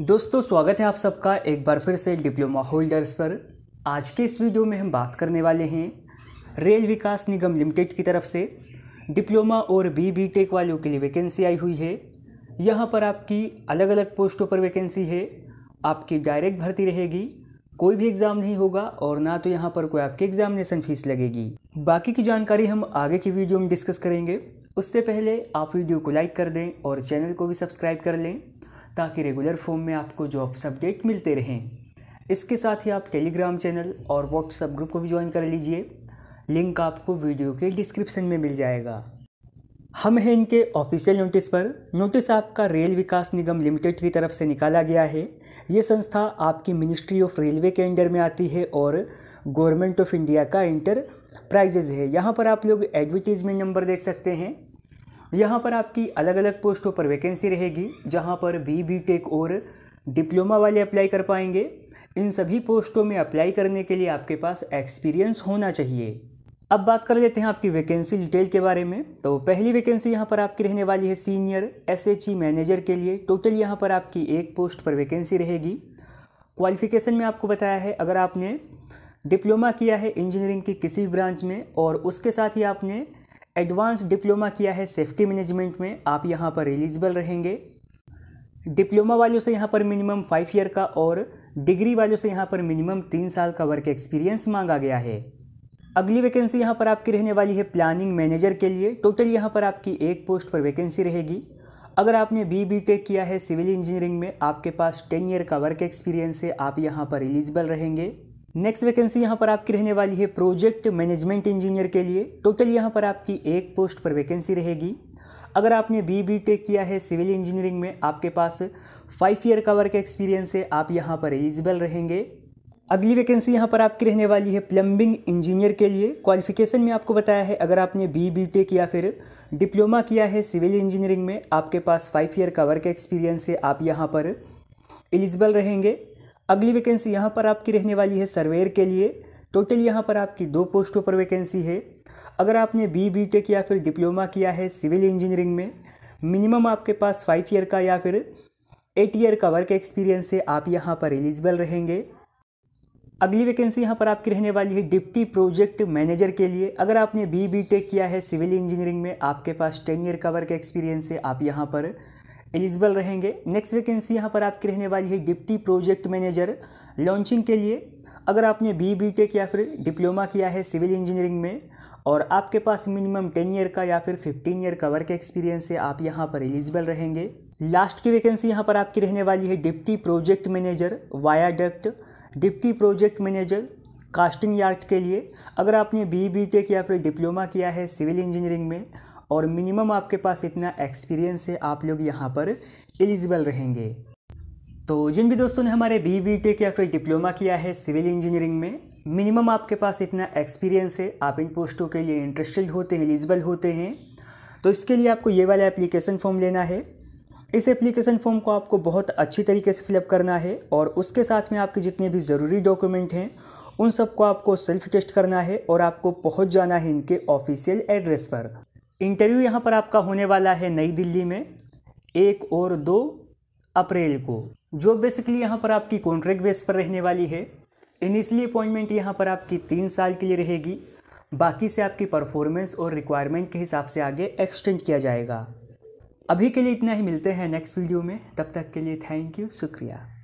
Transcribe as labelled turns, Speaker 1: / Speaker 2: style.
Speaker 1: दोस्तों स्वागत है आप सबका एक बार फिर से डिप्लोमा होल्डर्स पर आज के इस वीडियो में हम बात करने वाले हैं रेल विकास निगम लिमिटेड की तरफ से डिप्लोमा और बी बी टेक वालों के लिए वैकेंसी आई हुई है यहाँ पर आपकी अलग अलग पोस्टों पर वैकेंसी है आपकी डायरेक्ट भर्ती रहेगी कोई भी एग्ज़ाम नहीं होगा और ना तो यहाँ पर कोई आपकी एग्ज़ामिनेसन फ़ीस लगेगी बाकी की जानकारी हम आगे की वीडियो में डिस्कस करेंगे उससे पहले आप वीडियो को लाइक कर दें और चैनल को भी सब्सक्राइब कर लें ताकि रेगुलर फॉर्म में आपको जॉब्स अपडेट मिलते रहें इसके साथ ही आप टेलीग्राम चैनल और व्हाट्सएप ग्रुप को भी ज्वाइन कर लीजिए लिंक आपको वीडियो के डिस्क्रिप्शन में मिल जाएगा हम हैं इनके ऑफिशियल नोटिस पर नोटिस आपका रेल विकास निगम लिमिटेड की तरफ से निकाला गया है ये संस्था आपकी मिनिस्ट्री ऑफ रेलवे के अंडर में आती है और गवर्नमेंट ऑफ इंडिया का इंटर प्राइजेज है यहाँ पर आप लोग एडवर्टीजमेंट नंबर देख सकते हैं यहाँ पर आपकी अलग अलग पोस्टों पर वैकेंसी रहेगी जहाँ पर बी बी टेक और डिप्लोमा वाले अप्लाई कर पाएंगे इन सभी पोस्टों में अप्लाई करने के लिए आपके पास एक्सपीरियंस होना चाहिए अब बात कर लेते हैं आपकी वैकेंसी डिटेल के बारे में तो पहली वैकेंसी यहाँ पर आपकी रहने वाली है सीनियर एसएचई मैनेजर के लिए टोटल यहाँ पर आपकी एक पोस्ट पर वैकेंसी रहेगी क्वालिफिकेशन में आपको बताया है अगर आपने डिप्लोमा किया है इंजीनियरिंग की किसी भी ब्रांच में और उसके साथ ही आपने एडवांस डिप्लोमा किया है सेफ्टी मैनेजमेंट में आप यहाँ पर एलिजिबल रहेंगे डिप्लोमा वालों से यहाँ पर मिनिमम फाइव ईयर का और डिग्री वालों से यहाँ पर मिनिमम तीन साल का वर्क एक्सपीरियंस मांगा गया है अगली वैकेंसी यहाँ पर आपकी रहने वाली है प्लानिंग मैनेजर के लिए टोटल यहाँ पर आपकी एक पोस्ट पर वैकेंसी रहेगी अगर आपने बी बी टेक किया है सिविल इंजीनियरिंग में आपके पास टेन ईयर का वर्क एक्सपीरियंस है आप यहाँ पर एलिजिबल रहेंगे नेक्स्ट वैकेंसी यहाँ पर आपकी रहने वाली है प्रोजेक्ट मैनेजमेंट इंजीनियर के लिए टोटल यहाँ पर आपकी एक पोस्ट पर वैकेंसी रहेगी अगर आपने बी बी टेक किया है सिविल इंजीनियरिंग में आपके पास फाइव ईयर का वर्क एक्सपीरियंस है आप यहाँ पर एलिजिबल रहेंगे अगली वैकेंसी यहाँ पर आपकी रहने वाली है प्लम्बिंग इंजीनियर के लिए क्वालिफिकेशन में आपको बताया है अगर आपने बी बी टेक या फिर डिप्लोमा किया है सिविल इंजीनियरिंग में आपके पास फाइव ईयर का वर्क एक्सपीरियंस है आप यहाँ पर एलिजिबल रहेंगे अगली वैकेंसी यहाँ पर आपकी रहने वाली है सर्वेयर के लिए टोटल यहाँ पर आपकी दो पोस्टों पर वैकेंसी है अगर आपने बी बी टेक या फिर डिप्लोमा किया है सिविल इंजीनियरिंग में मिनिमम आपके पास फाइव ईयर का या फिर एट ईयर का वर्क एक्सपीरियंस है आप यहाँ पर एलिजिबल रहेंगे अगली वैकेंसी यहाँ पर आपकी रहने वाली है डिप्टी प्रोजेक्ट मैनेजर के लिए अगर आपने बी बी टेक किया है सिविल इंजीनियरिंग में आपके पास टेन ईयर का वर्क एक्सपीरियंस है आप यहाँ पर एलिजिबल रहेंगे नेक्स्ट वैकेंसी यहाँ पर आपकी रहने वाली है डिप्टी प्रोजेक्ट मैनेजर लॉन्चिंग के लिए अगर आपने बी बी टेक या फिर डिप्लोमा किया है सिविल इंजीनियरिंग में और आपके पास मिनिमम टेन ईयर का या फिर फिफ्टीन ईयर का वर्क एक्सपीरियंस है आप यहाँ पर एलिजिबल रहेंगे लास्ट की वैकेंसी यहाँ पर आपकी रहने वाली है deputy project manager viaduct deputy project manager casting yard के लिए अगर आपने बी बी टेक या फिर डिप्लोमा किया है सिविल इंजीनियरिंग में और मिनिमम आपके पास इतना एक्सपीरियंस है आप लोग यहाँ पर एलिजिबल रहेंगे तो जिन भी दोस्तों ने हमारे बी बी टेक या कोई डिप्लोमा किया है सिविल इंजीनियरिंग में मिनिमम आपके पास इतना एक्सपीरियंस है आप इन पोस्टों के लिए इंटरेस्टेड होते हैं एलिजिबल होते हैं तो इसके लिए आपको ये वाला एप्लीकेशन फॉर्म लेना है इस एप्लीकेशन फॉर्म को आपको बहुत अच्छी तरीके से फिलअप करना है और उसके साथ में आपके जितने भी ज़रूरी डॉक्यूमेंट हैं उन सबको आपको सेल्फ टेस्ट करना है और आपको पहुँच जाना है इनके ऑफिशियल एड्रेस पर इंटरव्यू यहाँ पर आपका होने वाला है नई दिल्ली में एक और दो अप्रैल को जो बेसिकली यहाँ पर आपकी कॉन्ट्रैक्ट बेस पर रहने वाली है इनिशली अपॉइंटमेंट यहाँ पर आपकी तीन साल के लिए रहेगी बाकी से आपकी परफॉर्मेंस और रिक्वायरमेंट के हिसाब से आगे एक्सटेंड किया जाएगा अभी के लिए इतना ही मिलते हैं नेक्स्ट वीडियो में तब तक के लिए थैंक यू शुक्रिया